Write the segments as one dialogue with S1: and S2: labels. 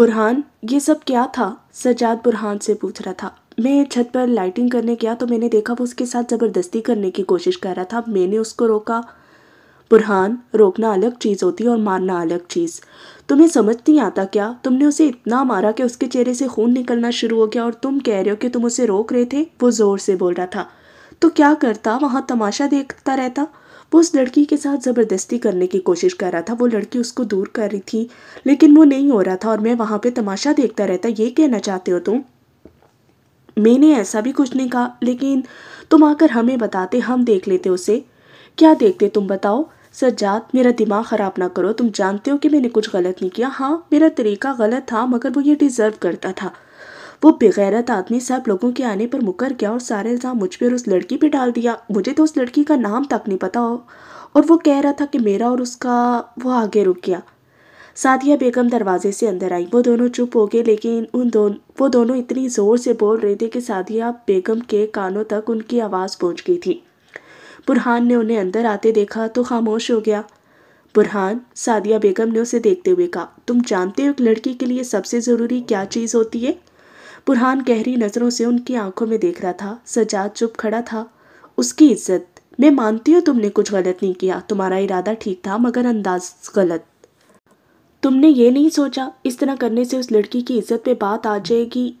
S1: बुरहान ये सब क्या था सजाद बुरहान से पूछ रहा था मैं छत पर लाइटिंग करने गया तो मैंने देखा वो उसके साथ ज़बरदस्ती करने की कोशिश कर रहा था मैंने उसको रोका बुरहान रोकना अलग चीज़ होती और मारना अलग चीज़ तुम्हें समझ नहीं आता क्या तुमने उसे इतना मारा कि उसके चेहरे से खून निकलना शुरू हो गया और तुम कह रहे हो कि तुम उसे रोक रहे थे वो ज़ोर से बोल रहा था तो क्या करता वहाँ तमाशा देखता रहता वो उस लड़की के साथ ज़बरदस्ती करने की कोशिश कर रहा था वो लड़की उसको दूर कर रही थी लेकिन वो नहीं हो रहा था और मैं वहाँ पे तमाशा देखता रहता ये कहना चाहते हो तुम मैंने ऐसा भी कुछ नहीं कहा लेकिन तुम आकर हमें बताते हम देख लेते उसे क्या देखते तुम बताओ सज्जाद मेरा दिमाग ख़राब ना करो तुम जानते हो कि मैंने कुछ गलत नहीं किया हाँ मेरा तरीका गलत था मगर वो ये डिज़र्व करता था वो बेगैरत आदमी सब लोगों के आने पर मुकर गया और सारे इल्ज़ाम मुझ पर उस लड़की पर डाल दिया मुझे तो उस लड़की का नाम तक नहीं पता हो और वो कह रहा था कि मेरा और उसका वो आगे रुक गया सादिया बेगम दरवाजे से अंदर आई वो दोनों चुप हो गए लेकिन उन दोनों वो दोनों इतनी ज़ोर से बोल रहे थे कि सादिया बेगम के कानों तक उनकी आवाज़ पहुंच गई थी बुरहान ने उन्हें अंदर आते देखा तो खामोश हो गया बुरहान सादिया बेगम ने उसे देखते हुए कहा तुम जानते हो एक लड़की के लिए सबसे ज़रूरी क्या चीज़ होती है बुरहान गहरी नज़रों से उनकी आंखों में देख रहा था सजाद चुप खड़ा था उसकी इज्जत मैं मानती हूँ तुमने कुछ गलत नहीं किया तुम्हारा इरादा ठीक था मगर अंदाज गलत तुमने ये नहीं सोचा इस तरह करने से उस लड़की की इज्जत पे बात आ जाएगी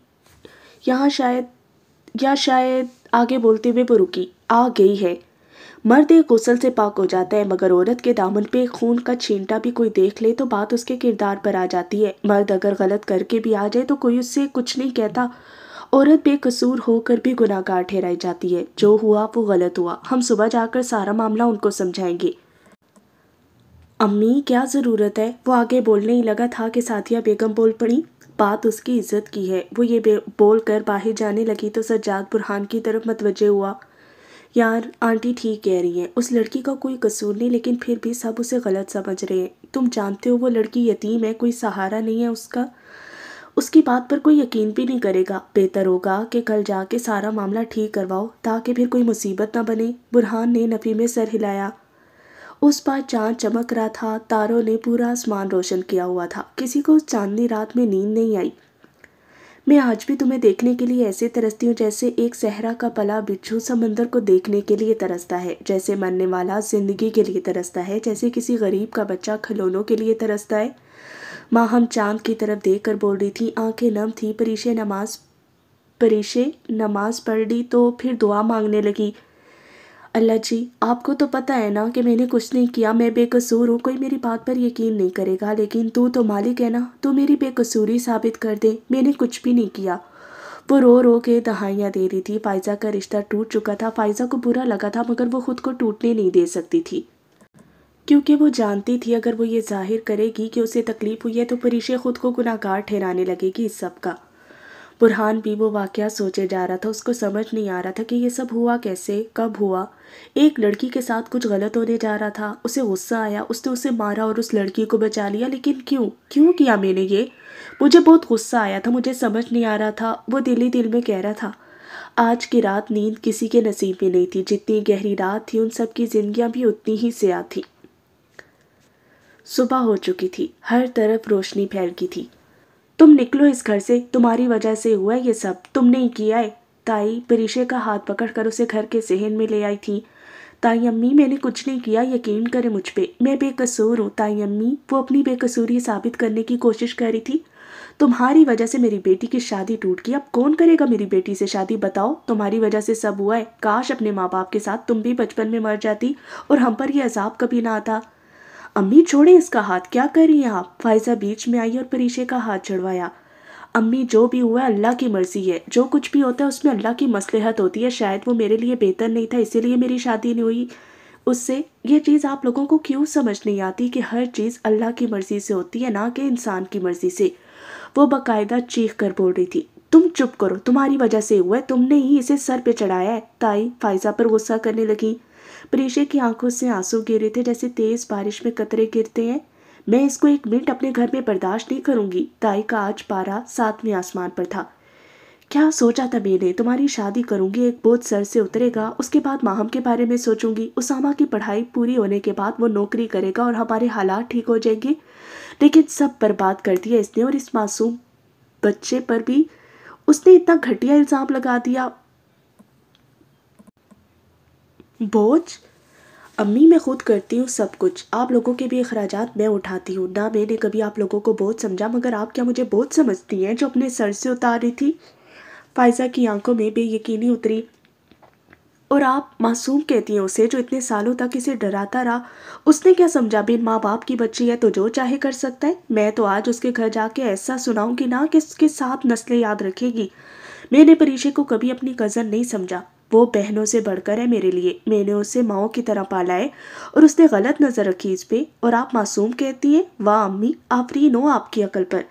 S1: यहाँ शायद या शायद आगे बोलते हुए वो रुकी आ गई है मर्द एक गुसल से पाक हो जाता है मगर औरत के दामन पे खून का छींटा भी कोई देख ले तो बात उसके किरदार पर आ जाती है मर्द अगर गलत करके भी आ जाए तो कोई उससे कुछ नहीं कहता औरत बेकसूर होकर भी गुनाहगार ठहराई जाती है जो हुआ वो गलत हुआ हम सुबह जाकर सारा मामला उनको समझाएंगे अम्मी क्या ज़रूरत है वो आगे बोलने ही लगा था कि साथिया बेगम बोल पड़ी बात उसकी इज्जत की है वो ये बोल कर बाहर जाने लगी तो सज्जाद बुरहान की तरफ मतवजे हुआ यार आंटी ठीक कह रही है उस लड़की का कोई कसूर नहीं लेकिन फिर भी सब उसे गलत समझ रहे हैं तुम जानते हो वो लड़की यतीम है कोई सहारा नहीं है उसका उसकी बात पर कोई यकीन भी नहीं करेगा बेहतर होगा कि कल जाके सारा मामला ठीक करवाओ ताकि फिर कोई मुसीबत ना बने बुरहान ने नफ़ी में सर हिलाया उस बार चांद चमक रहा था तारों ने पूरा आसमान रोशन किया हुआ था किसी को चांदनी रात में नींद नहीं आई मैं आज भी तुम्हें देखने के लिए ऐसे तरसती हूँ जैसे एक सहरा का पला बिच्छू समंदर को देखने के लिए तरसता है जैसे मरने वाला जिंदगी के लिए तरसता है जैसे किसी गरीब का बच्चा खिलौनों के लिए तरसता है माँ हम चांद की तरफ देख कर बोल रही थी आंखें नम थी परीशे नमाज परीशे नमाज पढ़ ली तो फिर दुआ मांगने लगी अल्लाह जी आपको तो पता है ना कि मैंने कुछ नहीं किया मैं बेकसूर हूँ कोई मेरी बात पर यकीन नहीं करेगा लेकिन तू तो मालिक है ना तू मेरी बेकसूरी साबित कर दे मैंने कुछ भी नहीं किया वो रो रो के दहाइयाँ दे रही थी फाइजा का रिश्ता टूट चुका था फाइजा को बुरा लगा था मगर वो खुद को टूटने नहीं दे सकती थी क्योंकि वो जानती थी अगर वो ये जाहिर करेगी कि उसे तकलीफ़ हुई है तो परिशे खुद को गुनाहगार ठहराने लगेगी इस सब का बुरहान भी वो वाक़ सोचे जा रहा था उसको समझ नहीं आ रहा था कि ये सब हुआ कैसे कब हुआ एक लड़की के साथ कुछ गलत होने जा रहा था उसे गुस्सा आया उसने उसे मारा और उस लड़की को बचा लिया लेकिन क्यों क्यों किया मैंने ये मुझे बहुत गुस्सा आया था मुझे समझ नहीं आ रहा था वो दिल ही दिल में कह रहा था आज की रात नींद किसी के नसीब में नहीं थी जितनी गहरी रात थी उन सब की जिंदगियां भी उतनी ही स्या थी सुबह हो चुकी थी हर तरफ रोशनी फैल गई थी तुम निकलो इस घर से तुम्हारी वजह से हुआ ये सब तुमने ही किया है ताई परिशे का हाथ पकड़कर उसे घर के सहन में ले आई थी ताई अम्मी मैंने कुछ नहीं किया यकीन करें मुझ पर मैं बेकसूर हूँ ताई अम्मी वो अपनी बेकसूरी साबित करने की कोशिश कर रही थी तुम्हारी वजह से मेरी बेटी की शादी टूट गई अब कौन करेगा मेरी बेटी से शादी बताओ तुम्हारी वजह से सब हुआ है काश अपने माँ बाप के साथ तुम भी बचपन में मर जाती और हम पर यह अजाब कभी ना आता अम्मी छोड़े इसका हाथ क्या कर रही हैं आप फाइजा बीच में आई और परीशे का हाथ छुड़वाया अम्मी जो भी हुआ अल्लाह की मर्जी है जो कुछ भी होता है उसमें अल्लाह की मसलहत होती है शायद वो मेरे लिए बेहतर नहीं था इसीलिए मेरी शादी नहीं हुई उससे ये चीज़ आप लोगों को क्यों समझ नहीं आती कि हर चीज़ अल्लाह की मर्ज़ी से होती है ना कि इंसान की मर्ज़ी से वो बाकायदा चीख कर बोल रही थी तुम चुप करो तुम्हारी वजह से हुआ है तुमने ही इसे सर पे चढ़ाया है ताई फ़ायज़ा पर गुस्सा करने लगी प्रीशे की आंखों से आंसू गिरे थे जैसे तेज बारिश में कतरे गिरते हैं मैं इसको एक मिनट अपने घर में बर्दाश्त नहीं करूंगी ताई का आज पारा सातवें आसमान पर था क्या सोचा था मैंने तुम्हारी शादी करूंगी एक बोझ सर से उतरेगा उसके बाद माहम के बारे में सोचूंगी उसामा की पढ़ाई पूरी होने के बाद वो नौकरी करेगा और हमारे हालात ठीक हो जाएंगे लेकिन सब बर्बाद कर दिया इसने और इस मासूम बच्चे पर भी उसने इतना घटिया इल्ज़ाम लगा दिया बोझ अम्मी मैं खुद करती हूँ सब कुछ आप लोगों के भी अखराज मैं उठाती हूँ ना मैंने कभी आप लोगों को बोझ समझा मगर आप क्या मुझे बोझ समझती हैं जो अपने सर से उतारी थी फायजा की आंखों में बेयकीनी उतरी और आप मासूम कहती हैं उसे जो इतने सालों तक इसे डराता रहा उसने क्या समझा भी माँ बाप की बच्ची है तो जो चाहे कर सकता है मैं तो आज उसके घर जाके ऐसा सुनाऊँ कि ना कि उसके साथ नस्लें याद रखेगी मैंने परीक्षे को कभी अपनी कज़न नहीं समझा वो बहनों से बढ़कर है मेरे लिए मैंने उसे माओ की तरह पाला है और उसने गलत नज़र रखी इस पर और आप मासूम कहती हैं वाह अम्मी आप रीन हो आपकी अकल पर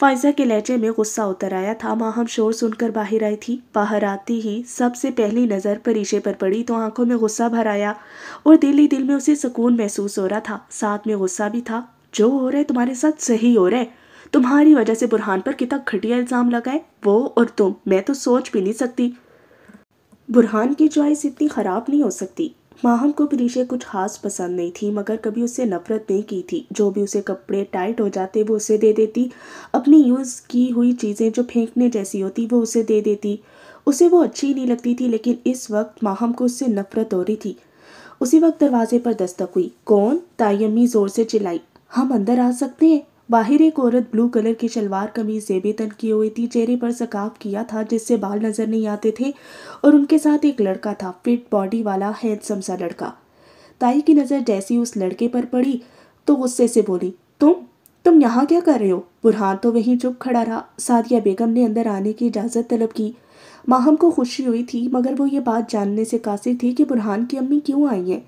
S1: फायजा के लहजे में गुस्सा उतर आया था हम शोर सुनकर बाहर आई थी बाहर आती ही सबसे पहली नज़र परीशे पर पड़ी तो आंखों में गुस्सा भर आया और दिल ही दिल में उसे सुकून महसूस हो रहा था साथ में गुस्सा भी था जो हो रहा है तुम्हारे साथ सही हो रहा है तुम्हारी वजह से बुरहान पर कितना घटिया इल्ज़ाम लगाए वो और तुम मैं तो सोच भी नहीं सकती बुरहान की चॉइस इतनी ख़राब नहीं हो सकती माहम को प्रीशे कुछ खास पसंद नहीं थी मगर कभी उससे नफरत नहीं की थी जो भी उसे कपड़े टाइट हो जाते वो उसे दे देती अपनी यूज़ की हुई चीज़ें जो फेंकने जैसी होती वो उसे दे देती उसे वो अच्छी नहीं लगती थी लेकिन इस वक्त माहम को उससे नफरत हो रही थी उसी वक्त दरवाजे पर दस्तक हुई कौन तायमी ज़ोर से चिल्लाई हम अंदर आ सकते हैं बाहर एक औरत ब्लू कलर की शलवार कमीज जेबी तन की हुई थी चेहरे पर सकाफ किया था जिससे बाल नजर नहीं आते थे और उनके साथ एक लड़का था फिट बॉडी वाला हैंडसम सा लड़का ताई की नज़र जैसी उस लड़के पर पड़ी तो गुस्से से बोली तुम तुम यहाँ क्या कर रहे हो बुरहान तो वहीं चुप खड़ा रहा सादिया बेगम ने अंदर आने की इजाज़त तलब की माहम को खुशी हुई थी मगर वो ये बात जानने से कासिर थी कि बुरहान की अम्मी क्यों आई हैं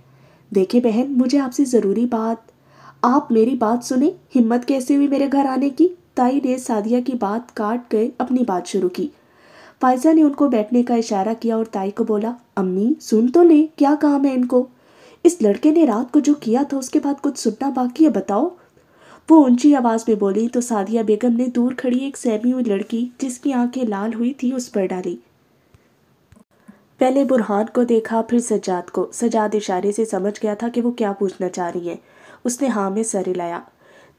S1: देखे बहन मुझे आपसे ज़रूरी बात आप मेरी बात सुने हिम्मत कैसे हुई मेरे घर आने की ताई ने सादिया की बात काट गए अपनी बात शुरू की फायजा ने उनको बैठने का इशारा किया और ताई को बोला अम्मी सुन तो ले क्या काम है इनको इस लड़के ने रात को जो किया था उसके बाद कुछ सुनना बाकी है बताओ वो ऊंची आवाज़ में बोली तो सादिया बेगम ने दूर खड़ी एक सहमी हुई लड़की जिसकी आंखें लाल हुई थी उस पर डाली पहले बुरहान को देखा फिर सजाद को सजाद इशारे से समझ गया था कि वो क्या पूछना चाह रही है उसने हाँ में सर हिलाया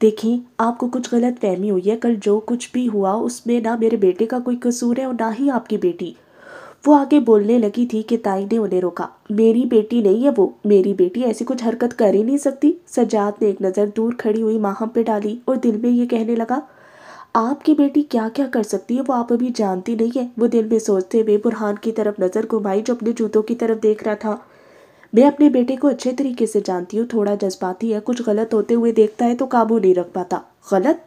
S1: देखिए आपको कुछ गलत फहमी हुई है कल जो कुछ भी हुआ उसमें ना मेरे बेटे का कोई कसूर है और ना ही आपकी बेटी वो आगे बोलने लगी थी कि ताई ने उन्हें रोका मेरी बेटी नहीं है वो मेरी बेटी ऐसी कुछ हरकत कर ही नहीं सकती सजाद ने एक नज़र दूर खड़ी हुई माहम पे डाली और दिल में ये कहने लगा आपकी बेटी क्या क्या कर सकती है वो आप अभी जानती नहीं है वो दिल में सोचते हुए बुरहान की तरफ नज़र घुमाई जो अपने जूतों की तरफ देख रहा था मैं अपने बेटे को अच्छे तरीके से जानती हूँ थोड़ा जज्बाती है कुछ गलत होते हुए देखता है तो काबू नहीं रख पाता गलत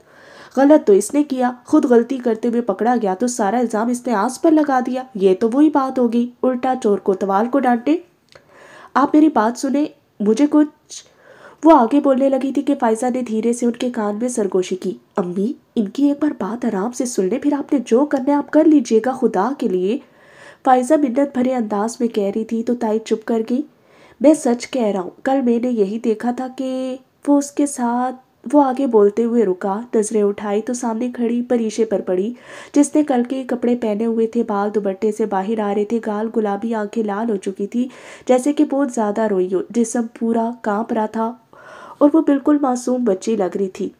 S1: गलत तो इसने किया खुद गलती करते हुए पकड़ा गया तो सारा इल्ज़ाम इसने आस पर लगा दिया ये तो वही बात होगी उल्टा चोर कोतवाल को डांटे आप मेरी बात सुने मुझे कुछ वो आगे बोलने लगी थी कि फायजा ने धीरे से उनके कान में सरगोशी की अम्मी इनकी एक बार बात आराम से सुन ले फिर आपने जो करना है आप कर लीजिएगा खुदा के लिए फायजा मिन्नत भरे अंदाज में कह रही थी तो ताई चुप कर गई मैं सच कह रहा हूँ कल मैंने यही देखा था कि वो उसके साथ वो आगे बोलते हुए रुका नजरें उठाई तो सामने खड़ी परीशे पर पड़ी जिसने कल के कपड़े पहने हुए थे बाल दुबट्टे से बाहर आ रहे थे गाल गुलाबी आंखें लाल हो चुकी थी जैसे कि बहुत ज़्यादा रोई हो जिसम पूरा कांप रहा था और वो बिल्कुल मासूम बच्ची लग रही थी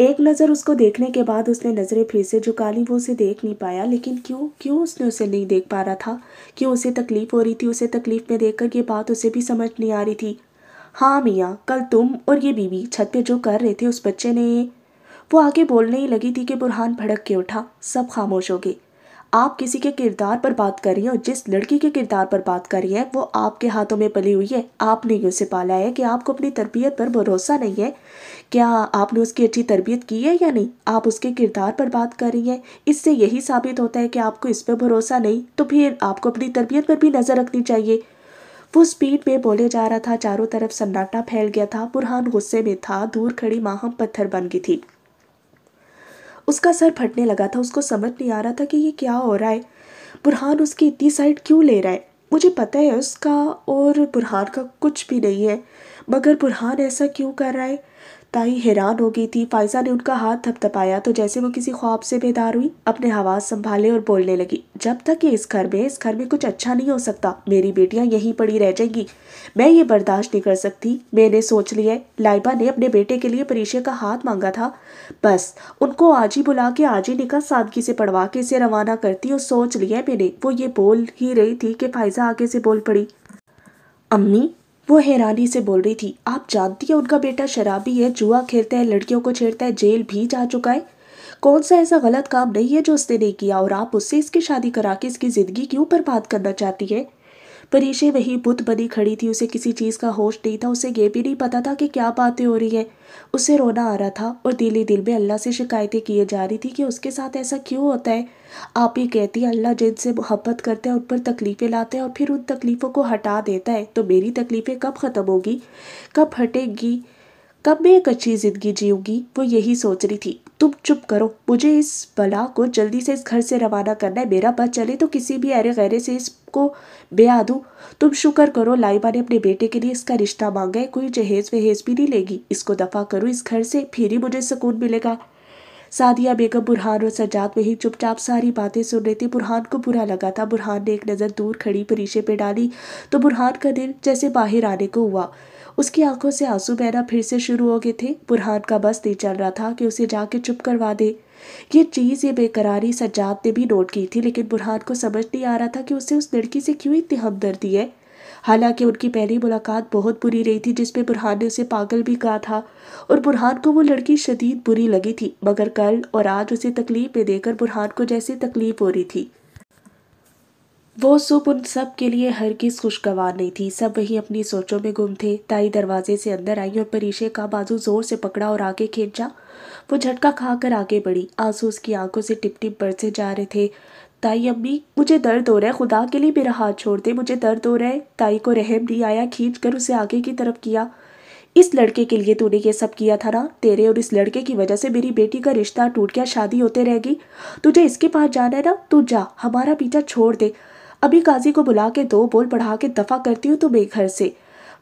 S1: एक नज़र उसको देखने के बाद उसने नज़रें फिर से झुका ली वो उसे देख नहीं पाया लेकिन क्यों क्यों उसने उसे नहीं देख पा रहा था क्यों उसे तकलीफ़ हो रही थी उसे तकलीफ़ में देखकर ये बात उसे भी समझ नहीं आ रही थी हाँ मियाँ कल तुम और ये बीवी छत पे जो कर रहे थे उस बच्चे ने वो आगे बोलने ही लगी थी कि बुरहान भड़क के उठा सब खामोश हो गए आप किसी के किरदार पर बात कर रही हैं और जिस लड़की के किरदार पर बात कर रही है वो आपके हाथों में पली हुई है आपने ही उसे पाला है कि आपको अपनी तरबियत पर भरोसा नहीं है क्या आपने उसकी अच्छी तरबियत की है या नहीं आप उसके किरदार पर बात कर रही हैं इससे यही साबित होता है कि आपको इस पर भरोसा नहीं तो फिर आपको अपनी तरबियत पर भी नज़र रखनी चाहिए वो स्पीड में बोले जा रहा था चारों तरफ सन्नाटा फैल गया था बुरहान गुस्से में था दूर खड़ी माहम पत्थर बन गई थी उसका सर फटने लगा था उसको समझ नहीं आ रहा था कि ये क्या हो रहा है बुरहान उसकी इतनी साइड क्यों ले रहा है मुझे पता है उसका और बुरहान का कुछ भी नहीं है मगर बुरहान ऐसा क्यों कर रहा है ताई हैरान हो गई थी फायजा ने उनका हाथ थपथपाया तो जैसे वो किसी ख्वाब से बेदार हुई अपने हवा संभाले और बोलने लगी जब तक ये इस घर में इस घर में कुछ अच्छा नहीं हो सकता मेरी बेटियाँ यहीं पड़ी रह जाएंगी मैं ये बर्दाश्त नहीं कर सकती मैंने सोच लिया लाइबा ने अपने बेटे के लिए परीक्षा का हाथ मांगा था बस उनको आज ही बुला के आज ही निका सादगी से पढ़वा के इसे रवाना करती और सोच लिया मैंने वो ये बोल ही रही थी कि फायजा आगे से बोल पड़ी अम्मी वो हैरानी से बोल रही थी आप जानती हैं उनका बेटा शराबी है जुआ खेलता है लड़कियों को छेड़ता है जेल भी जा चुका है कौन सा ऐसा गलत काम नहीं है जो उसने नहीं किया और आप उससे इसकी शादी करा के इसकी ज़िंदगी क्यों बर्बाद करना चाहती है परीशे वही बुत बनी खड़ी थी उसे किसी चीज़ का होश नहीं था उसे ये भी नहीं पता था कि क्या बातें हो रही है उसे रोना आ रहा था और दिल ही दिल में अल्लाह से शिकायतें किए जा रही थी कि उसके साथ ऐसा क्यों होता है आप ही कहती हैं अल्लाह जिनसे मोहब्बत करते हैं उन पर तकलीफ़ें लाते हैं और फिर उन तकलीफ़ों को हटा देता है तो मेरी तकलीफ़ें कब ख़त्म होगी कब हटेगी कब मैं एक अच्छी ज़िंदगी जीऊँगी वो यही सोच रही थी तुम चुप करो मुझे इस बला को जल्दी से इस घर से रवाना करना है मेरा बस चले तो किसी भी अरे गहरे से इसको बेआदू तुम शुक्र करो लाइबा ने अपने बेटे के लिए इसका रिश्ता मांगा है कोई जहेज वहेज भी नहीं लेगी इसको दफा करो इस घर से फिर ही मुझे सुकून मिलेगा सादिया बेगम बुरहान और सज्जाद वहीं चुपचाप सारी बातें सुन रहे थे बुरहान को बुरा लगा था बुरहान ने एक नज़र दूर खड़ी परीशे पे डाली तो बुरहान का दिल जैसे बाहर आने को हुआ उसकी आंखों से आंसू बहना फिर से शुरू हो गए थे बुरहान का बस नहीं चल रहा था कि उसे जाके चुप करवा दे ये चीज़ ये बेकरारी सज्जाद ने भी नोट की थी लेकिन बुरहान को समझ नहीं आ रहा था कि उसे उस लड़की से क्यों इतनी हमदर्दी है हालांकि उनकी पहली मुलाकात बहुत बुरी रही थी जिसमें बुरहान ने उसे पागल भी कहा था और बुरहान को वो लड़की शदीद बुरी लगी थी मगर कल और आज उसे तकलीफ में देकर बुरहान को जैसे तकलीफ हो रही थी वो सुप उन सब के लिए हर किस खुशगवार नहीं थी सब वही अपनी सोचों में गुम थे ताई दरवाजे से अंदर आई और परीशे का बाजू जोर से पकड़ा और आगे खींचा वो झटका खाकर आगे बढ़ी आंसू उसकी आंखों से टिप टिप बरसे जा रहे थे ताई अम्मी मुझे दर्द हो रहा है खुदा के लिए मेरा हाथ छोड़ दे मुझे दर्द हो रहा है ताई को रहम नहीं आया खींच कर उसे आगे की तरफ किया इस लड़के के लिए तूने ये सब किया था ना तेरे और इस लड़के की वजह से मेरी बेटी का रिश्ता टूट गया शादी होते रहेगी तुझे इसके पास जाना है ना तू जा हमारा पीछा छोड़ दे अभी काजी को बुला के दो बोल पढ़ा के दफ़ा करती हूँ तुम्हें घर से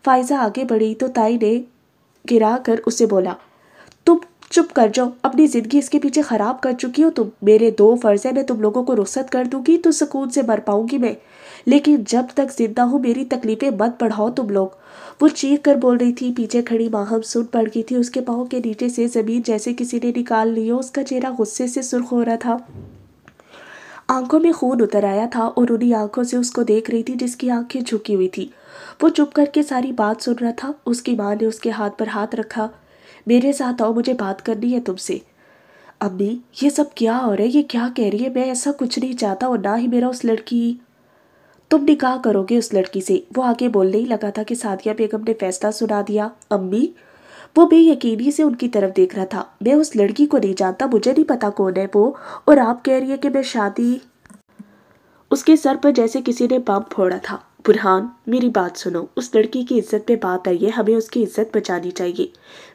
S1: फायजा आगे बढ़ी तो ताई ने गिरा कर उसे बोला तुम चुप कर जाओ अपनी ज़िंदगी इसके पीछे ख़राब कर चुकी हो तो तुम मेरे दो फ़र्ज़ है मैं तुम लोगों को रुखसत कर दूंगी तो सुकून से मर पाऊंगी मैं लेकिन जब तक ज़िंदा हूँ मेरी तकलीफ़ें मत बढ़ाओ तुम लोग वो चीख कर बोल रही थी पीछे खड़ी माहम सुन पड़ गई थी उसके पाँव के नीचे से ज़मीन जैसे किसी ने निकाल ली हो उसका चेहरा गुस्से से सुर्ख हो रहा था आंखों में खून उतर आया था और उन्हीं आंखों से उसको देख रही थी जिसकी आंखें झुकी हुई थी वो चुप करके सारी बात सुन रहा था उसकी माँ ने उसके हाथ पर हाथ रखा मेरे साथ आओ मुझे बात करनी है तुमसे अम्मी ये सब क्या हो रहा है ये क्या कह रही है मैं ऐसा कुछ नहीं चाहता और ना ही मेरा उस लड़की तुम निकाह करोगे उस लड़की से वो आगे बोलने ही लगा था कि सादिया बेगम ने फैसला सुना दिया अम्मी वो बेयकीनी से उनकी तरफ देख रहा था मैं उस लड़की को नहीं जानता मुझे नहीं पता कौन है वो और आप कह रही है कि मैं शादी उसके सर पर जैसे किसी ने पंप फोड़ा था बुरहान मेरी बात सुनो उस लड़की की इज्जत पे बात आई है हमें उसकी इज्जत बचानी चाहिए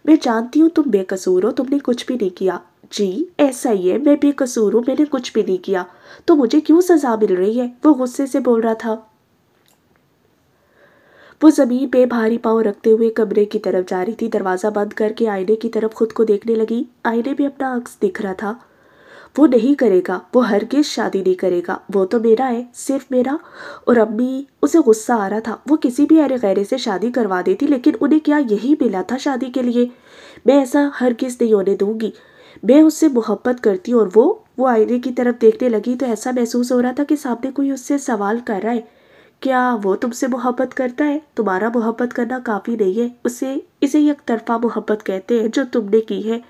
S1: मैं जानती हूँ तुम बेकसूर हो तुमने कुछ भी नहीं किया जी ऐसा ही है मैं बेकसूर हूँ मैंने कुछ भी नहीं किया तो मुझे क्यों सजा मिल रही है वो गुस्से से बोल रहा था वो जमीन पे भारी पाँव रखते हुए कमरे की तरफ जा रही थी दरवाज़ा बंद करके आईने की तरफ खुद को देखने लगी आईने में अपना अक्स दिख रहा था वो नहीं करेगा वो हरगिज शादी नहीं करेगा वो तो मेरा है सिर्फ मेरा और अम्मी उसे गुस्सा आ रहा था वो किसी भी अरे गैरे से शादी करवा देती लेकिन उन्हें क्या यही मिला था शादी के लिए मैं ऐसा हरगिज नहीं होने दूंगी मैं उससे मोहब्बत करती और वो वो आईने की तरफ देखने लगी तो ऐसा महसूस हो रहा था कि सामने कोई उससे सवाल कर रहा है क्या वो तुमसे मोहब्बत करता है तुम्हारा मोहब्बत करना काफ़ी नहीं है उसे इसे एक तरफा मोहब्बत कहते हैं जो तुमने की है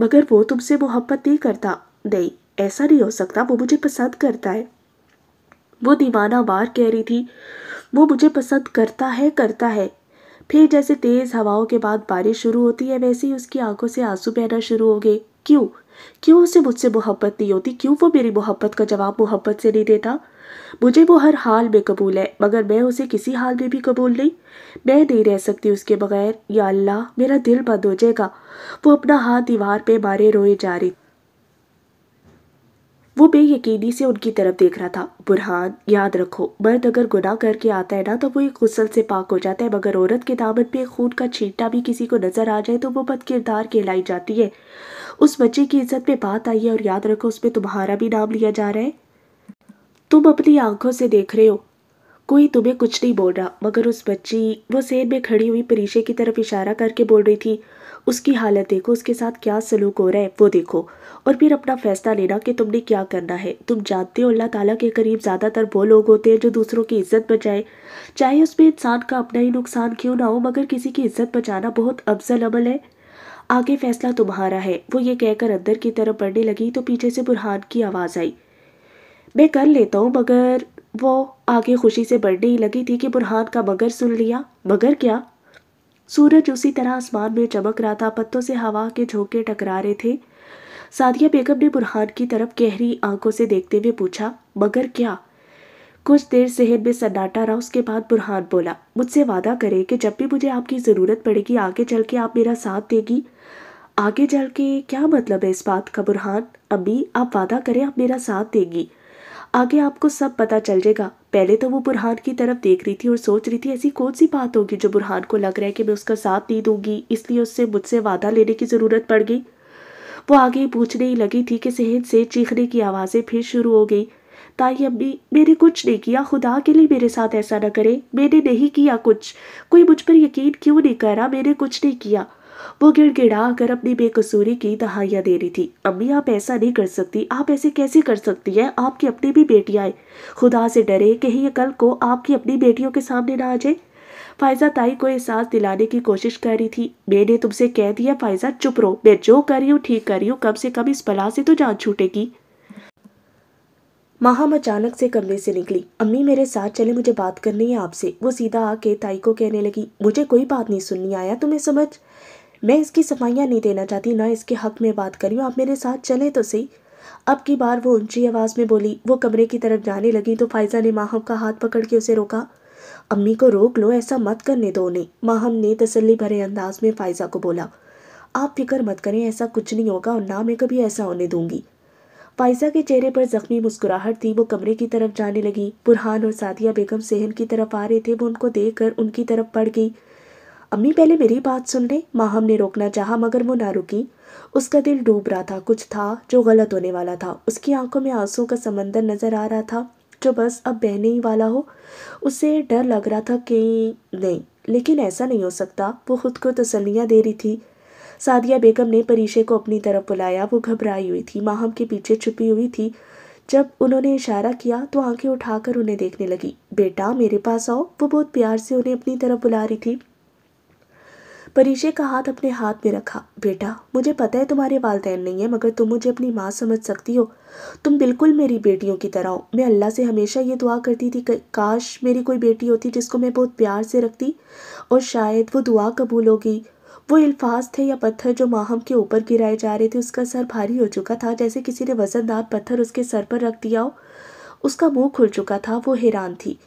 S1: मगर वो तुमसे मोहब्बत नहीं करता नहीं ऐसा नहीं हो सकता वो मुझे पसंद करता है वो दीवाना बार कह रही थी वो मुझे पसंद करता है करता है फिर जैसे तेज़ हवाओं के बाद बारिश शुरू होती है वैसे ही उसकी आंखों से आंसू बहना शुरू हो गए क्यों क्यों उसे मुझसे मोहब्बत नहीं होती क्यों वो मेरी मोहब्बत का जवाब मोहब्बत से नहीं देता मुझे वो हर हाल में कबूल है मगर मैं उसे किसी हाल में भी कबूल नहीं मैं नहीं रह सकती उसके बगैर या अल्लाह मेरा दिल बंद हो जाएगा वो अपना हाथ दीवार पे मारे रोए जा रही वो बेयकीनी से उनकी तरफ देख रहा था बुरहान याद रखो मर्द अगर गुनाह करके आता है ना तो वो एक गुस्सल से पाक हो जाता है मगर औरत के दामन पे खून का छींटा भी किसी को नजर आ जाए तो वो बद किरदार कहलाई जाती है उस बच्चे की इज्जत पे बात आई है और याद रखो उस पर तुम्हारा भी नाम लिया जा रहा है तुम अपनी आंखों से देख रहे हो कोई तुम्हें कुछ नहीं बोल रहा मगर उस बच्ची वो सेन में खड़ी हुई परीक्षे की तरफ इशारा करके बोल रही थी उसकी हालत देखो उसके साथ क्या सलूक हो रहा है वो देखो और फिर अपना फैसला लेना कि तुमने क्या करना है तुम जानते हो अल्लाह ताला के करीब ज़्यादातर वो लोग होते हैं जो दूसरों की इज्जत बचाए चाहे उसमें इंसान का अपना ही नुकसान क्यों ना हो मगर किसी की इज्जत बचाना बहुत अफजल अमल है आगे फैसला तुम्हारा है वो ये कहकर अंदर की तरफ बढ़ने लगी तो पीछे से बुरहान की आवाज़ आई मैं कर लेता हूँ मगर वो आगे खुशी से बढ़ने ही लगी थी कि बुरहान का मगर सुन लिया मगर क्या सूरज उसी तरह आसमान में चमक रहा था पत्तों से हवा के झोंके टकरा रहे थे सादिया बेगम ने बुरहान की तरफ गहरी आंखों से देखते हुए पूछा मगर क्या कुछ देर सेहत में सन्नाटा रहा उसके बाद बुरहान बोला मुझसे वादा करें कि जब भी मुझे आपकी ज़रूरत पड़ेगी आगे चल के आप मेरा साथ देगी आगे चल के क्या मतलब है इस बात का बुरहान अम्मी आप वादा करें आप मेरा साथ देगी आगे आपको सब पता चल जाएगा पहले तो वो बुरहान की तरफ देख रही थी और सोच रही थी ऐसी कौन सी बात होगी जो बुरहान को लग रहा है कि मैं उसका साथ नहीं दूंगी इसलिए उससे मुझसे वादा लेने की ज़रूरत पड़ गई वो आगे पूछने ही लगी थी कि सेहत से चीखने की आवाज़ें फिर शुरू हो गई ताई अम्मी मैंने कुछ नहीं किया खुदा के लिए मेरे साथ ऐसा ना करे मैंने नहीं किया कुछ कोई मुझ पर यकीन क्यों नहीं करा मैंने कुछ नहीं किया वो गिड़गिड़ा कर अपनी बेकसूरी की दहाइयाँ दे रही थी अम्मी आप ऐसा नहीं कर सकती आप ऐसे कैसे कर सकती हैं आपकी अपनी भी बेटियाँ खुदा से डरे कहीं ये कल को आपकी अपनी बेटियों के सामने ना आ जाए फायजा ताई को एहसास दिलाने की कोशिश कर रही थी मैंने तुमसे कह दिया फायजा चुप रहो मैं जो कर रही हूँ ठीक कर रही हूँ कम से कम इस बला से तो जान छूटेगी माहम अचानक से कमरे से निकली अम्मी मेरे साथ चले मुझे बात करनी है आपसे वो सीधा आके ताई को कहने लगी मुझे कोई बात नहीं सुननी आया तुम्हें समझ मैं इसकी सफाइयाँ नहीं देना चाहती ना इसके हक में बात करी आप मेरे साथ चले तो सही अब की बार वो ऊंची आवाज़ में बोली वो कमरे की तरफ जाने लगी तो फायजा ने माहम का हाथ पकड़ के उसे रोका अम्मी को रोक लो ऐसा मत करने दो उन्हें माहम ने तसल्ली भरे अंदाज में फायजा को बोला आप फिक्र मत करें ऐसा कुछ नहीं होगा और ना मैं कभी ऐसा होने दूंगी फायजा के चेहरे पर जख्मी मुस्कुराहट थी वो कमरे की तरफ जाने लगी बुरहान और सादिया बेगम सेहन की तरफ आ रहे थे वो उनको देख कर उनकी तरफ पड़ गई अम्मी पहले मेरी बात सुन ले माहम ने रोकना चाहा मगर वो ना रुकी उसका दिल डूब रहा था कुछ था जो गलत होने वाला था उसकी आंखों में आंसू का समंदर नज़र आ रहा था जो बस अब बहने ही वाला हो उसे डर लग रहा था कि नहीं लेकिन ऐसा नहीं हो सकता वो खुद को तसलियाँ दे रही थी सादिया बेगम ने परीशे को अपनी तरफ बुलाया वो घबराई हुई थी माहम के पीछे छुपी हुई थी जब उन्होंने इशारा किया तो आंखें उठाकर उन्हें देखने लगी बेटा मेरे पास आओ वो बहुत प्यार से उन्हें अपनी तरफ बुला रही थी परीशे का हाथ अपने हाथ में रखा बेटा मुझे पता है तुम्हारे वालदेन नहीं है मगर तुम मुझे अपनी माँ समझ सकती हो तुम बिल्कुल मेरी बेटियों की तरह हो मैं अल्लाह से हमेशा ये दुआ करती थी काश मेरी कोई बेटी होती जिसको मैं बहुत प्यार से रखती और शायद वो दुआ कबूल होगी वो अल्फाज थे या पत्थर जो माहम के ऊपर गिराए जा रहे थे उसका सर भारी हो चुका था जैसे किसी ने वजनदार पत्थर उसके सर पर रख दिया हो उसका मुंह खुल चुका था वो हैरान थी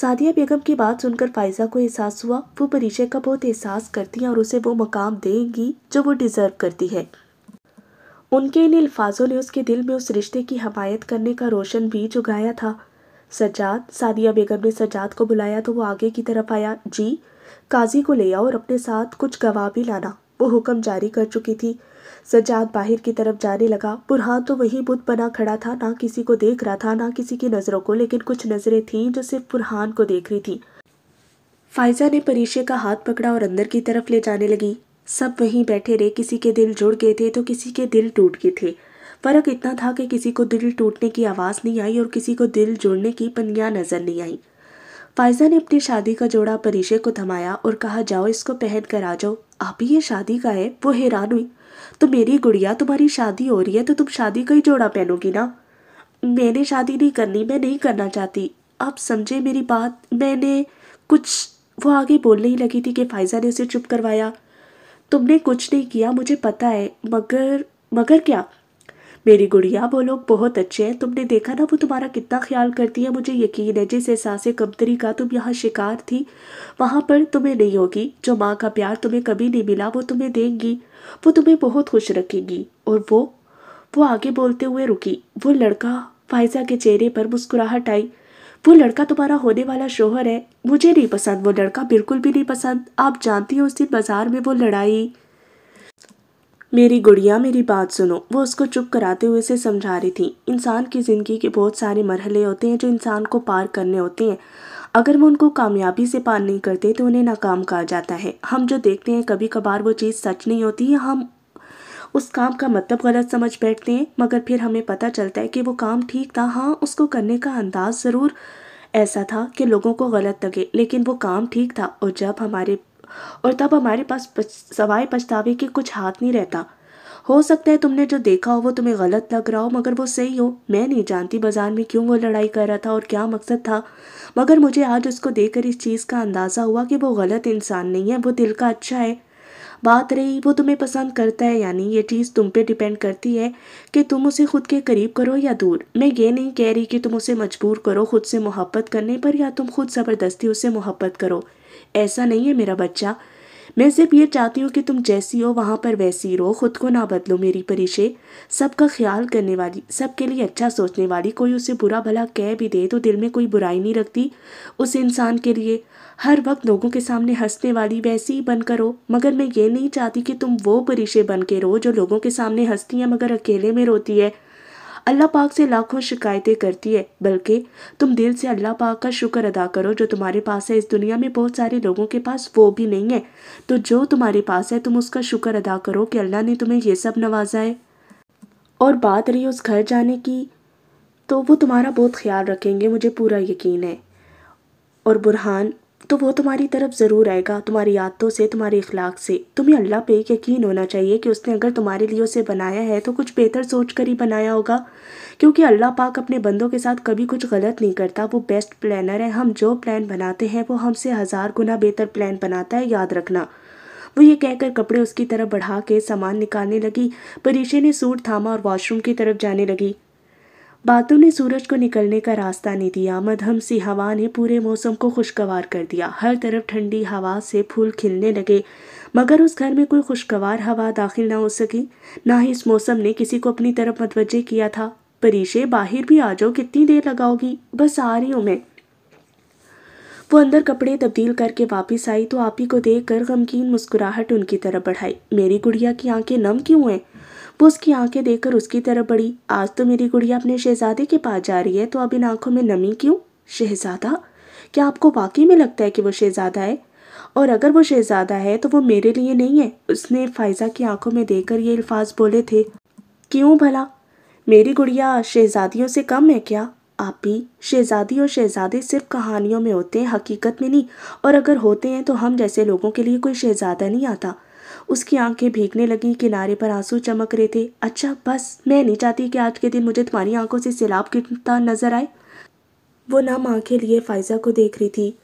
S1: सादिया बेगम की बात सुनकर फायजा को एहसास हुआ वो परिचय का बहुत एहसास करती हैं और उसे वो मकाम देंगी जो वो डिज़र्व करती है उनके इन अल्फाजों ने उसके दिल में उस रिश्ते की हमायत करने का रोशन बीज उगाया था सजाद सादिया बेगम ने सजाद को बुलाया तो वो आगे की तरफ आया जी काजी को ले आओ और अपने साथ कुछ गवाह भी लाना वो हुक्म जारी कर चुकी थी सज्जाद बाहर की तरफ जाने लगा बुरहान तो वही बुत बना खड़ा था ना किसी को देख रहा था ना किसी की नज़रों को लेकिन कुछ नज़रें थीं जो सिर्फ बुरहान को देख रही थी फायजा ने परीशे का हाथ पकड़ा और अंदर की तरफ ले जाने लगी सब वहीं बैठे रहे किसी के दिल जुड़ गए थे तो किसी के दिल टूट गए थे फर्क इतना था कि किसी को दिल टूटने की आवाज़ नहीं आई और किसी को दिल जुड़ने की पनिया नज़र नहीं आई फायजा ने अपनी शादी का जोड़ा परीशे को थमाया और कहा जाओ इसको पहन कर आ जाओ आप ही ये शादी का है वो हैरान हुई तो मेरी गुड़िया तुम्हारी शादी हो रही है तो तुम शादी का ही जोड़ा पहनोगी ना मैंने शादी नहीं करनी मैं नहीं करना चाहती आप समझे मेरी बात मैंने कुछ वो आगे बोलने ही लगी थी कि फायजा ने उसे चुप करवाया तुमने कुछ नहीं किया मुझे पता है मगर मगर क्या मेरी गुड़िया वो लोग बहुत अच्छे हैं तुमने देखा ना वो तुम्हारा कितना ख्याल करती है मुझे यकीन है जिस एहसास कमतरी का तुम यहाँ शिकार थी वहाँ पर तुम्हें नहीं होगी जो माँ का प्यार तुम्हें कभी नहीं मिला वो तुम्हें देंगी वो तुम्हें बहुत खुश रखेंगी और वो वो आगे बोलते हुए रुकी वो लड़का फायजा के चेहरे पर मुस्कुराहट आई वो लड़का तुम्हारा होने वाला शोहर है मुझे नहीं पसंद वो लड़का बिल्कुल भी नहीं पसंद आप जानती हो उस दिन बाजार में वो लड़ाई मेरी गुड़िया मेरी बात सुनो वो उसको चुप कराते हुए से समझा रही थी इंसान की ज़िंदगी के बहुत सारे मरहले होते हैं जो इंसान को पार करने होते हैं अगर वो उनको कामयाबी से पार नहीं करते तो उन्हें नाकाम कहा जाता है हम जो देखते हैं कभी कभार वो चीज़ सच नहीं होती है हम उस काम का मतलब गलत समझ बैठते हैं मगर फिर हमें पता चलता है कि वो काम ठीक था हाँ उसको करने का अंदाज ज़रूर ऐसा था कि लोगों को गलत लगे लेकिन वो काम ठीक था और जब हमारे और तब हमारे पास सवाए पछतावे के कुछ हाथ नहीं रहता हो सकता है तुमने जो देखा हो वो तुम्हें गलत लग रहा हो मगर वो सही हो मैं नहीं जानती बाजार में क्यों वो लड़ाई कर रहा था और क्या मकसद था मगर मुझे आज उसको देखकर इस चीज़ का अंदाज़ा हुआ कि वो गलत इंसान नहीं है वो दिल का अच्छा है बात रही वो तुम्हें पसंद करता है यानी ये चीज़ तुम पे डिपेंड करती है कि तुम उसे खुद के करीब करो या दूर मैं ये नहीं कह रही कि तुम उसे मजबूर करो खुद से मोहब्बत करने पर या तुम खुद ज़बरदस्ती उसे मोहब्बत करो ऐसा नहीं है मेरा बच्चा मैं सिर्फ ये चाहती हूँ कि तुम जैसी हो वहाँ पर वैसी रहो खुद को ना बदलो मेरी परिशे सबका ख्याल करने वाली सबके लिए अच्छा सोचने वाली कोई उसे बुरा भला कह भी दे तो दिल में कोई बुराई नहीं रखती उस इंसान के लिए हर वक्त लोगों के सामने हंसने वाली वैसी ही बनकर रहो मगर मैं ये नहीं चाहती कि तुम वो परिशे बन के रहो जो लोगों के सामने हंसती है मगर अकेले में रोती है अल्लाह पाक से लाखों शिकायतें करती है बल्कि तुम दिल से अल्लाह पाक का शुक्र अदा करो जो तुम्हारे पास है इस दुनिया में बहुत सारे लोगों के पास वो भी नहीं है तो जो तुम्हारे पास है तुम उसका शुक्र अदा करो कि अल्लाह ने तुम्हें ये सब नवाजा है और बात रही उस घर जाने की तो वो तुम्हारा बहुत ख्याल रखेंगे मुझे पूरा यकीन है और बुरहान तो वो तुम्हारी तरफ ज़रूर आएगा तुम्हारी आदतों से तुम्हारे इखलाक से तुम्हें अल्लाह पे यकीन होना चाहिए कि उसने अगर तुम्हारे लिए उसे बनाया है तो कुछ बेहतर सोच कर ही बनाया होगा क्योंकि अल्लाह पाक अपने बंदों के साथ कभी कुछ गलत नहीं करता वो बेस्ट प्लानर है हम जो प्लान बनाते हैं वो हमसे हज़ार गुना बेहतर प्लान बनाता है याद रखना वो ये कहकर कपड़े उसकी तरफ बढ़ा के सामान निकालने लगी परीशे ने सूट थामा और वॉशरूम की तरफ जाने लगी बातों ने सूरज को निकलने का रास्ता नहीं दिया मधम सी हवा ने पूरे मौसम को खुशगवार कर दिया हर तरफ ठंडी हवा से फूल खिलने लगे मगर उस घर में कोई खुशगवार हवा दाखिल ना हो सकी ना ही इस मौसम ने किसी को अपनी तरफ मतवजह किया था परीशे बाहर भी आ जाओ कितनी देर लगाओगी बस आ रही हूँ मैं वो अंदर कपड़े तब्दील करके वापस आई तो आप ही को देख कर गमकीन मुस्कुराहट उनकी तरफ बढ़ाई मेरी गुड़िया की आंखें नम क्यों हैं वो उसकी आंखें देखकर उसकी तरफ बढ़ी आज तो मेरी गुड़िया अपने शहजादे के पास जा रही है तो अब इन आंखों में नमी क्यों शहजादा क्या आपको वाकई में लगता है कि वो शहजादा है और अगर वो शहजादा है तो वो मेरे लिए नहीं है उसने फायजा की आंखों में देखकर ये अल्फाज बोले थे क्यों भला मेरी गुड़िया शहजादियों से कम है क्या आप भी शहजादी और शहजादे सिर्फ कहानियों में होते हैं हकीकत में नहीं और अगर होते हैं तो हम जैसे लोगों के लिए कोई शहजादा नहीं आता उसकी आंखें भीगने लगी किनारे पर आंसू चमक रहे थे अच्छा बस मैं नहीं चाहती कि आज के दिन मुझे तुम्हारी आंखों से सैलाब गिरता नजर आए वो नम आंखें लिए फायजा को देख रही थी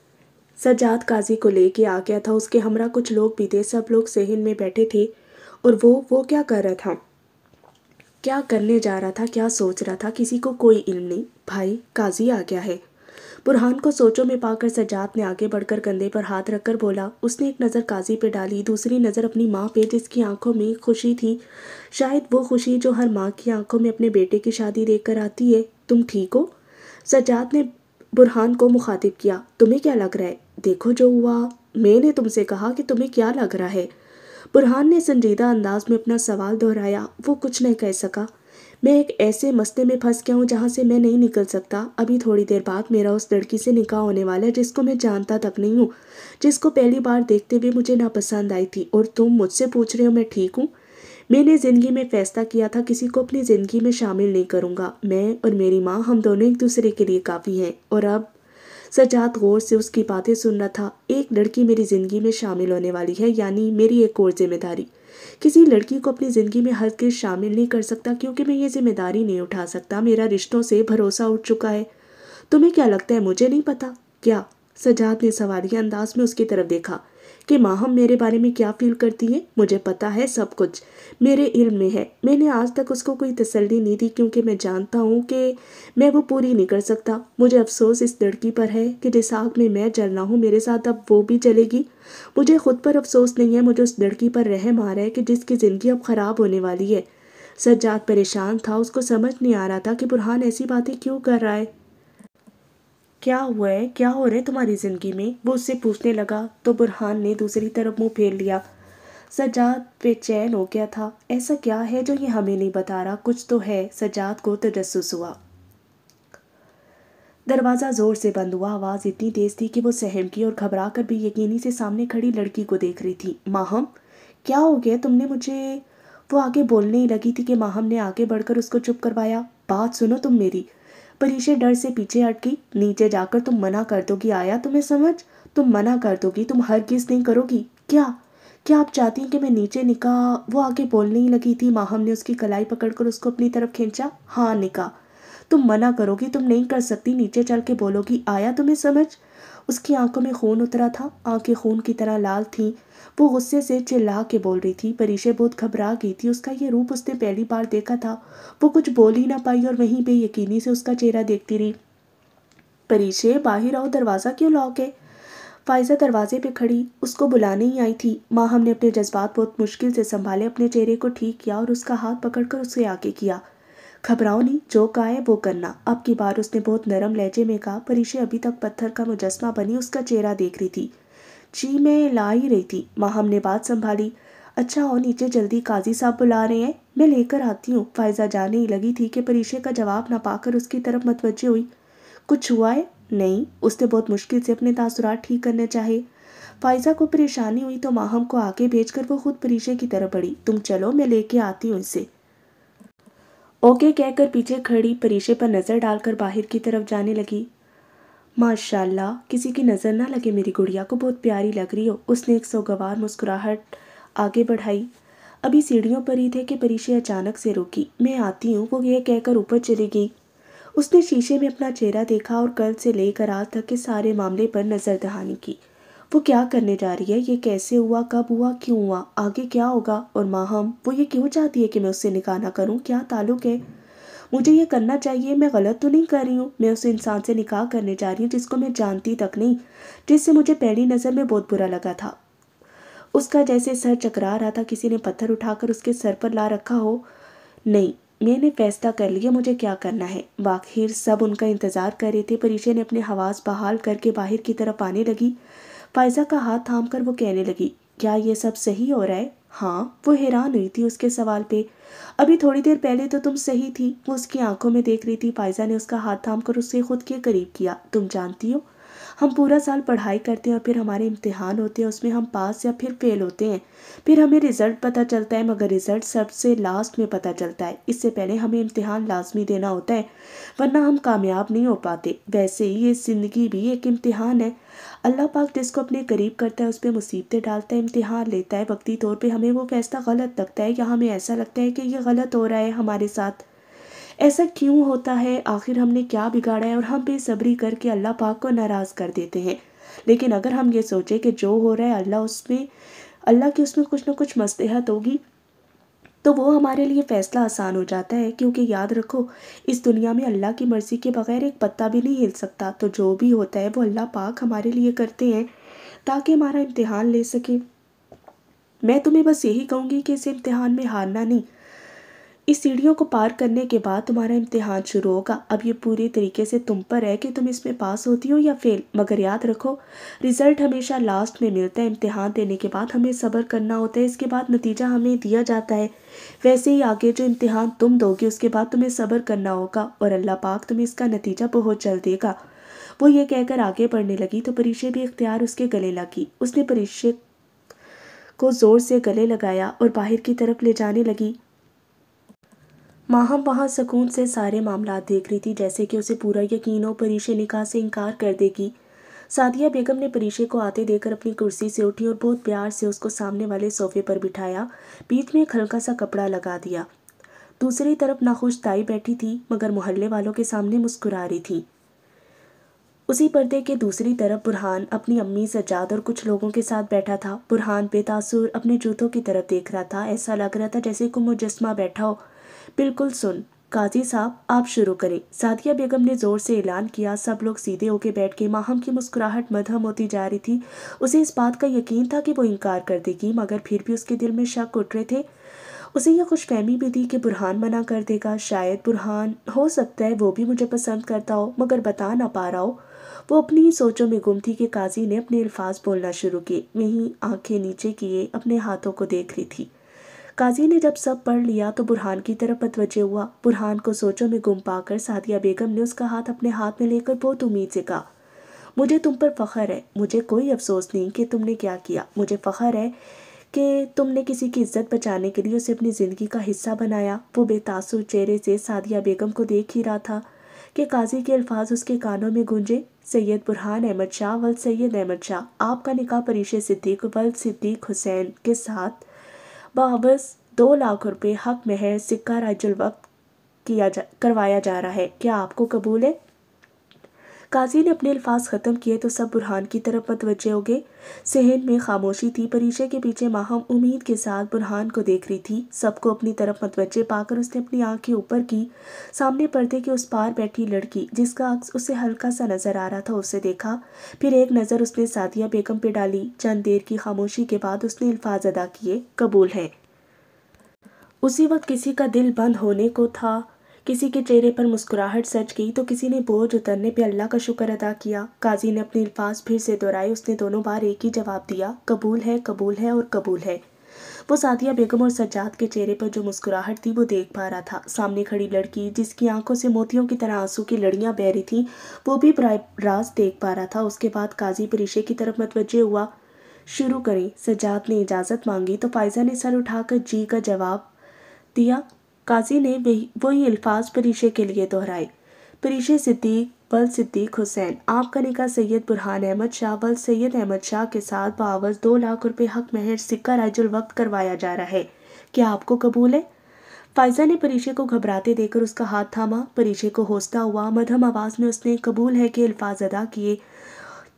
S1: सजाद काजी को लेके आ गया था उसके हमरा कुछ लोग भी थे सब लोग सहन में बैठे थे और वो वो क्या कर रहा था क्या करने जा रहा था क्या सोच रहा था किसी को कोई इल्म नहीं भाई काजी आ गया है बुरहान को सोचों में पाकर सजात ने आगे बढ़कर कंधे पर हाथ रखकर बोला उसने एक नज़र काजी पे डाली दूसरी नज़र अपनी माँ पे जिसकी आंखों में खुशी थी शायद वो खुशी जो हर माँ की आंखों में अपने बेटे की शादी देख आती है तुम ठीक हो सजाद ने बुरहान को मुखातिब किया तुम्हें क्या लग रहा है देखो जो हुआ मैंने तुमसे कहा कि तुम्हें क्या लग रहा है बुरहान ने संजीदा अंदाज में अपना सवाल दोहराया वो कुछ नहीं कह सका मैं एक ऐसे मस्ते में फंस गया हूँ जहाँ से मैं नहीं निकल सकता अभी थोड़ी देर बाद मेरा उस लड़की से निकाह होने वाला है जिसको मैं जानता तक नहीं हूँ जिसको पहली बार देखते हुए मुझे नापसंद आई थी और तुम मुझसे पूछ रहे हो मैं ठीक हूँ मैंने ज़िंदगी में फ़ैसला किया था किसी को अपनी ज़िंदगी में शामिल नहीं करूँगा मैं और मेरी माँ हम दोनों एक दूसरे के लिए काफ़ी हैं और अब सजात गौर से उसकी बातें सुनना था एक लड़की मेरी ज़िंदगी में शामिल होने वाली है यानी मेरी एक और जिम्मेदारी किसी लड़की को अपनी ज़िंदगी में हर किस शामिल नहीं कर सकता क्योंकि मैं ये जिम्मेदारी नहीं उठा सकता मेरा रिश्तों से भरोसा उठ चुका है तुम्हें क्या लगता है मुझे नहीं पता क्या सजाद ने सवालिया अंदाज में उसकी तरफ देखा कि माहम मेरे बारे में क्या फील करती है मुझे पता है सब कुछ मेरे इल्म में है मैंने आज तक उसको कोई तसल्ली नहीं दी क्योंकि मैं जानता हूँ कि मैं वो पूरी नहीं कर सकता मुझे अफसोस इस लड़की पर है कि जिस आग में मैं जलना हूँ मेरे साथ अब वो भी जलेगी मुझे खुद पर अफसोस नहीं है मुझे उस लड़की पर रहम आ रहा है कि जिसकी ज़िंदगी अब ख़राब होने वाली है सज्जाद परेशान था उसको समझ नहीं आ रहा था कि बुरहान ऐसी बातें क्यों कर रहा है क्या हुआ है क्या हो रहा है तुम्हारी ज़िंदगी में वो उससे पूछने लगा तो बुरहान ने दूसरी तरफ मुंह फेर लिया सजाद बेचैन हो गया था ऐसा क्या है जो ये हमें नहीं बता रहा कुछ तो है सजाद को तजस्स हुआ दरवाज़ा ज़ोर से बंद हुआ आवाज़ इतनी तेज़ थी कि वो सहम की और घबरा कर भी यकीनी से सामने खड़ी लड़की को देख रही थी माहम क्या हो गया तुमने मुझे वो आगे बोलने ही लगी थी कि माहम ने आगे बढ़कर उसको चुप करवाया बात सुनो तुम मेरी परीशे डर से पीछे हटकी नीचे जाकर तुम मना कर दोगी आया तुम्हें समझ तुम मना कर दोगी तुम हर किस नहीं करोगी क्या क्या आप चाहती हैं कि मैं नीचे निका वो आगे बोलने ही लगी थी माहम ने उसकी कलाई पकड़कर उसको अपनी तरफ खींचा हाँ निका तुम मना करोगी तुम नहीं कर सकती नीचे चल के बोलोगी आया तुम्हें समझ उसकी आंखों में खून उतरा था आंखें खून की तरह लाल थीं वो गुस्से से चिल्ला के बोल रही थी परीशे बहुत घबरा गई थी उसका ये रूप उसने पहली बार देखा था वो कुछ बोल ही ना पाई और वहीं पे यकीनी से उसका चेहरा देखती रही परीशे बाहर आओ दरवाज़ा क्यों लॉक है फायजा दरवाजे पे खड़ी उसको बुलाने ही आई थी माँ हमने अपने जज्बात बहुत मुश्किल से संभाले अपने चेहरे को ठीक किया और उसका हाथ पकड़कर उसे आगे किया घबराओ नहीं जो कहा है वो करना अब की बार उसने बहुत नरम लहजे में कहा परीशे अभी तक पत्थर का मुजस्मा बनी उसका चेहरा देख रही थी जी मैं ला ही रही थी माहम ने बात संभाली अच्छा और नीचे जल्दी काजी साहब बुला रहे हैं मैं लेकर आती हूँ फायजा जाने ही लगी थी कि परीशे का जवाब ना पाकर उसकी तरफ मतवजह हुई कुछ हुआ है नहीं उसने बहुत मुश्किल से अपने तासुरात ठीक करने चाहे फायजा को परेशानी हुई तो माहम को आगे भेजकर वो खुद परीशे की तरफ बढ़ी तुम चलो मैं लेके आती हूँ इसे ओके कहकर पीछे खड़ी परीशे पर नज़र डालकर बाहर की तरफ जाने लगी माशाल्लाह किसी की नज़र ना लगे मेरी गुड़िया को बहुत प्यारी लग रही हो उसने एक सोगवार मुस्कुराहट आगे बढ़ाई अभी सीढ़ियों पर ही थे कि परीशे अचानक से रुकी मैं आती हूँ वो यह कहकर ऊपर चली गई उसने शीशे में अपना चेहरा देखा और कल से लेकर आज तक के सारे मामले पर नज़र दहानी की वो क्या करने जा रही है ये कैसे हुआ कब हुआ क्यों हुआ आगे क्या होगा और माँ हम वो ये क्यों चाहती है कि मैं उससे निकाह ना करूँ क्या ताल्लुक़ है मुझे ये करना चाहिए मैं गलत तो नहीं कर रही हूँ मैं उस इंसान से निकाह करने जा रही हूँ जिसको मैं जानती तक नहीं जिससे मुझे पहली नज़र में बहुत बुरा लगा था उसका जैसे सर चकरा रहा था किसी ने पत्थर उठाकर उसके सर पर ला रखा हो नहीं मैंने फैसला कर लिया मुझे क्या करना है बाखिर सब उनका इंतज़ार कर रहे थे परिचय ने अपने हवास बहाल करके बाहर की तरफ आने लगी फायजा का हाथ थाम कर वो कहने लगी क्या ये सब सही हो रहा है हाँ वो हैरान हुई थी उसके सवाल पे अभी थोड़ी देर पहले तो तुम सही थी वो उसकी आंखों में देख रही थी फायजा ने उसका हाथ थाम कर उसे खुद के करीब किया तुम जानती हो हम पूरा साल पढ़ाई करते हैं और फिर हमारे इम्तिहान होते हैं उसमें हम पास या फिर फेल होते हैं फिर हमें रिज़ल्ट पता चलता है मगर रिज़ल्ट सबसे लास्ट में पता चलता है इससे पहले हमें इम्तिहान लाजमी देना होता है वरना हम कामयाब नहीं हो पाते वैसे ही ये ज़िंदगी भी एक इम्तिहान है अल्लाह पाक जिसको अपने करीब करता है उस पर मुसीबतें डालता है इम्तिहान लेता है वक्ती तौर पर हमें वो फैसला गलत लगता है या हमें ऐसा लगता है कि ये गलत हो रहा है हमारे साथ ऐसा क्यों होता है आखिर हमने क्या बिगाड़ा है और हम बेसब्री करके अल्लाह पाक को नाराज़ कर देते हैं लेकिन अगर हम ये सोचें कि जो हो रहा है अल्लाह उसमें अल्लाह की उसमें कुछ ना कुछ मस्तहत होगी तो वो हमारे लिए फ़ैसला आसान हो जाता है क्योंकि याद रखो इस दुनिया में अल्लाह की मर्ज़ी के बगैर एक पत्ता भी नहीं हिल सकता तो जो भी होता है वो अल्लाह पाक हमारे लिए करते हैं ताकि हमारा इम्तहान ले सके मैं तुम्हें बस यही कहूँगी कि इस इम्तहान में हारना नहीं इस सीढ़ियों को पार करने के बाद तुम्हारा इम्तिहान शुरू होगा अब ये पूरी तरीके से तुम पर है कि तुम इसमें पास होती हो या फेल मगर याद रखो रिज़ल्ट हमेशा लास्ट में मिलता है इम्तिहान देने के बाद हमें सब्र करना होता है इसके बाद नतीजा हमें दिया जाता है वैसे ही आगे जो इम्तिहान तुम दोगे उसके बाद तुम्हें सब्र करना होगा और अल्लाह पाक तुम्हें इसका नतीजा बहुत जल्द देगा वो ये कहकर आगे बढ़ने लगी तो परीक्षे भी इख्तियार उसके गले लगी उसने परीक्षे को ज़ोर से गले लगाया और बाहर की तरफ ले जाने लगी माहम वहाँ सुकून से सारे मामला देख रही थी जैसे कि उसे पूरा यकीन हो परीशे निकाह से इनकार कर देगी सादिया बेगम ने परीशे को आते देकर अपनी कुर्सी से उठी और बहुत प्यार से उसको सामने वाले सोफे पर बिठाया बीच में एक हल्का सा कपड़ा लगा दिया दूसरी तरफ नाखुश ताई बैठी थी मगर मोहल्ले वालों के सामने मुस्कुरा रही थी उसी पर्दे के दूसरी तरफ बुरहान अपनी अम्मी सजाद और कुछ लोगों के साथ बैठा था बुरहान बेतासुर अपने जूतों की तरफ देख रहा था ऐसा लग रहा था जैसे कोई मुजस्मा बैठा हो बिल्कुल सुन काजी साहब आप शुरू करें सादिया बेगम ने जोर से ऐलान किया सब लोग सीधे होके बैठ गए माहम की मुस्कुराहट मधम होती जा रही थी उसे इस बात का यकीन था कि वो इनकार कर देगी मगर फिर भी उसके दिल में शक उठ रहे थे उसे यह खुशफहमी भी थी कि बुरहान मना कर देगा शायद बुरहान हो सकता है वो भी मुझे पसंद करता हो मगर बता ना पा रहा हो वो अपनी सोचों में गुम थी कि काजी ने अपने अल्फाज बोलना शुरू किए वहीं आंखें नीचे किए अपने हाथों को देख रही थी काजी ने जब सब पढ़ लिया तो बुरहान की तरफ मतवजह हुआ बुरहान को सोचों में गुम पाकर सादिया बेगम ने उसका हाथ अपने हाथ में लेकर बहुत उम्मीद से कहा मुझे तुम पर फ़ख्र है मुझे कोई अफसोस नहीं कि तुमने क्या किया मुझे फ़ख्र है कि तुमने किसी की इज्जत बचाने के लिए उसे अपनी ज़िंदगी का हिस्सा बनाया वो बेतासुर चेहरे से सादिया बेगम को देख ही रहा था कि काजी के अल्फाज उसके कानों में गूंजे सैयद बुरहान अहमद शाह वल सैयद अहमद शाह आपका निकाह परीश सिद्दीक वल सिद्दीक हुसैन के साथ बाबस दो लाख रुपये हक महर सिक्का राइजुल वक्त किया जा करवाया जा रहा है क्या आपको कबूल है काजी ने अपने अल्फाज ख़त्म किए तो सब बुरहान की तरफ मतवजे हो गए सहन में खामोशी थी परीशे के पीछे माहम उम्मीद के साथ बुरहान को देख रही थी सबको अपनी तरफ मतवजे पाकर उसने अपनी आंखें ऊपर की सामने पर्दे के उस पार बैठी लड़की जिसका अक्स उसे हल्का सा नज़र आ रहा था उसे देखा फिर एक नज़र उसने सादिया बेगम पे डाली चंद देर की खामोशी के बाद उसने अल्फाज अदा किए कबूल है उसी वक्त किसी का दिल बंद होने को था किसी के चेहरे पर मुस्कुराहट सच गई तो किसी ने बोझ उतरने पे अल्लाह का शुक्र अदा किया काजी ने अपने अल्फाज फिर से दोहराए उसने दोनों बार एक ही जवाब दिया कबूल है कबूल है और कबूल है वो सादिया बेगम और सज्जाद के चेहरे पर जो मुस्कुराहट थी वो देख पा रहा था सामने खड़ी लड़की जिसकी आंखों से मोतियों की तरह आंसू की लड़ियां बह रही थी वो भी राज देख पा रहा था उसके बाद काजी परिशे की तरफ मतवजे हुआ शुरू करें सज्जाद ने इजाज़त मांगी तो फायजा ने सर उठाकर जी का जवाब दिया काजी ने वही अल्फाज परीशे के लिए दोहराए परीशे सिद्दीक वल सिद्दीक हुसैन आपका निका सैयद बुरहान अहमद शाह वल सैयद अहमद शाह के साथ बावज दो लाख रुपए हक महर सिक्का राजुल वक्त करवाया जा रहा है क्या आपको कबूल है फायजा ने परीशे को घबराते देकर उसका हाथ थामा परीशे को होसता हुआ मधम आवाज़ में उसने कबूल है के अल्फाज अदा किए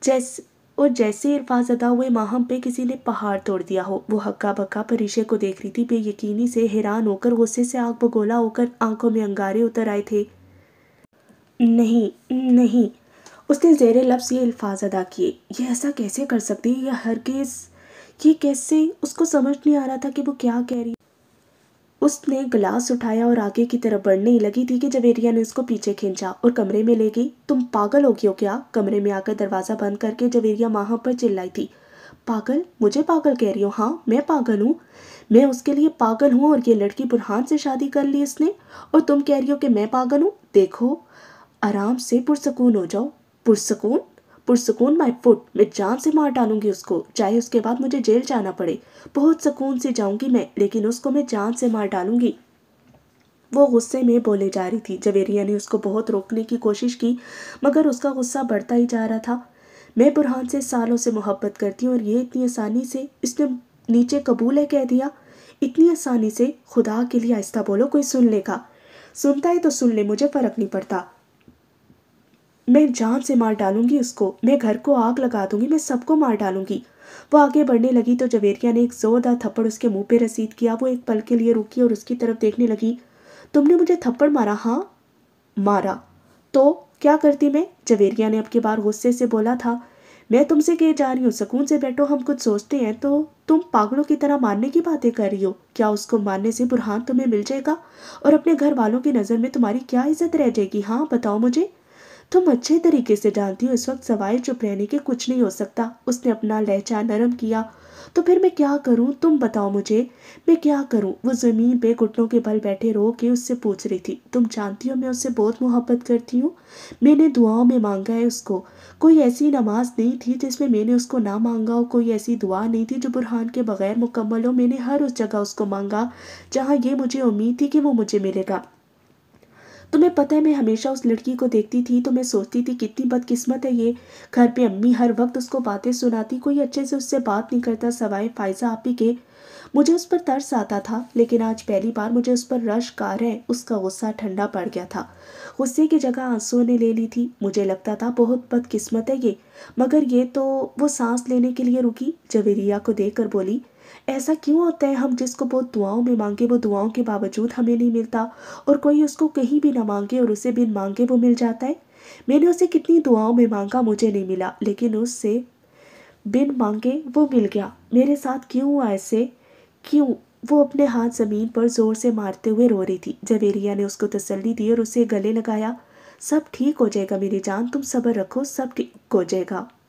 S1: जैस और जैसे इरफान ज़दा हुए माहम पे किसी ने पहाड़ तोड़ दिया हो वो हक्का बक्का परिशे को देख रही थी यकीनी से हैरान होकर गुस्से से आग बगोला होकर आंखों में अंगारे उतर आए थे नहीं नहीं उसने जेर लफ्स ये अल्फाज अदा किए ये ऐसा कैसे कर सकती है यह केस ये कैसे उसको समझ नहीं आ रहा था कि वो क्या कह रही उसने गिलास उठाया और आगे की तरफ बढ़ने ही लगी थी कि जवेरिया ने उसको पीछे खींचा और कमरे में ले गई तुम पागल हो क्यों क्या कमरे में आकर दरवाज़ा बंद करके जवेरिया वहाँ पर चिल्लाई थी पागल मुझे पागल कह रही हो हाँ मैं पागल हूँ मैं उसके लिए पागल हूँ और ये लड़की बुरहान से शादी कर ली इसने और तुम कह रही हो कि मैं पागल हूँ देखो आराम से पुरसकून हो जाओ पुरसकून पुरसकून माई फुट मैं जान से मार डालूंगी उसको चाहे उसके बाद मुझे जेल जाना पड़े बहुत सुकून से जाऊंगी मैं लेकिन उसको मैं जान से मार डालूंगी वो गुस्से में बोले जा रही थी जवेरिया ने उसको बहुत रोकने की कोशिश की मगर उसका गुस्सा बढ़ता ही जा रहा था मैं बुरहान से सालों से मोहब्बत करती हूँ और ये इतनी आसानी से इसने नीचे कबूल है कह दिया इतनी आसानी से खुदा के लिए आहिस्ता बोलो कोई सुन लेगा सुनता है तो सुन ले मुझे फ़र्क नहीं पड़ता मैं जान से मार डालूंगी उसको मैं घर को आग लगा दूंगी मैं सबको मार डालूंगी वो आगे बढ़ने लगी तो जवेरिया ने एक जोरदार थप्पड़ उसके मुंह पे रसीद किया वो एक पल के लिए रुकी और उसकी तरफ देखने लगी तुमने मुझे थप्पड़ मारा हाँ मारा तो क्या करती मैं जवेरिया ने अब के बार गुस्से से बोला था मैं तुमसे कह जा रही हूँ सुकून से बैठो हम कुछ सोचते हैं तो तुम पागलों की तरह मारने की बातें कर रही हो क्या उसको मारने से बुरहान तुम्हें मिल जाएगा और अपने घर वालों की नज़र में तुम्हारी क्या इज्जत रह जाएगी हाँ बताओ मुझे तुम अच्छे तरीके से जानती हो इस वक्त सवाए चुप रहने के कुछ नहीं हो सकता उसने अपना लहजा नरम किया तो फिर मैं क्या करूं तुम बताओ मुझे मैं क्या करूं वो ज़मीन पे घुटनों के बल बैठे रो के उससे पूछ रही थी तुम जानती हो मैं उससे बहुत मोहब्बत करती हूँ मैंने दुआओं में मांगा है उसको कोई ऐसी नमाज नहीं थी जिसमें मैंने उसको ना मांगा हो कोई ऐसी दुआ नहीं थी जो बुरहान के बगैर मुकम्मल हो मैंने हर उस जगह उसको मांगा जहाँ ये मुझे उम्मीद थी कि वो मुझे मिलेगा तुम्हें पता है मैं हमेशा उस लड़की को देखती थी तो मैं सोचती थी कितनी बदकिस्मत है ये घर पे अम्मी हर वक्त उसको बातें सुनाती कोई अच्छे से उससे बात नहीं करता सवाए फायजा आप ही के मुझे उस पर तरस आता था लेकिन आज पहली बार मुझे उस पर रश कार है उसका गुस्सा ठंडा पड़ गया था गुस्से की जगह आंसुओं ने ले ली थी मुझे लगता था बहुत बदकिस्मत है ये मगर ये तो वो सांस लेने के लिए रुकी जवेरिया को देख बोली ऐसा क्यों होता है हम जिसको बहुत दुआओं में मांगे वो दुआओं के बावजूद हमें नहीं मिलता और कोई उसको कहीं भी ना मांगे और उसे बिन मांगे वो मिल जाता है मैंने उसे कितनी दुआओं में मांगा मुझे नहीं मिला लेकिन उससे बिन मांगे वो मिल गया मेरे साथ क्यों हुआ ऐसे क्यों वो अपने हाथ ज़मीन पर ज़ोर से मारते हुए रो रही थी जवेरिया ने उसको तसल्ली दी और उसे गले लगाया सब ठीक हो जाएगा मेरी जान तुम सब्र रखो सब ठीक हो जाएगा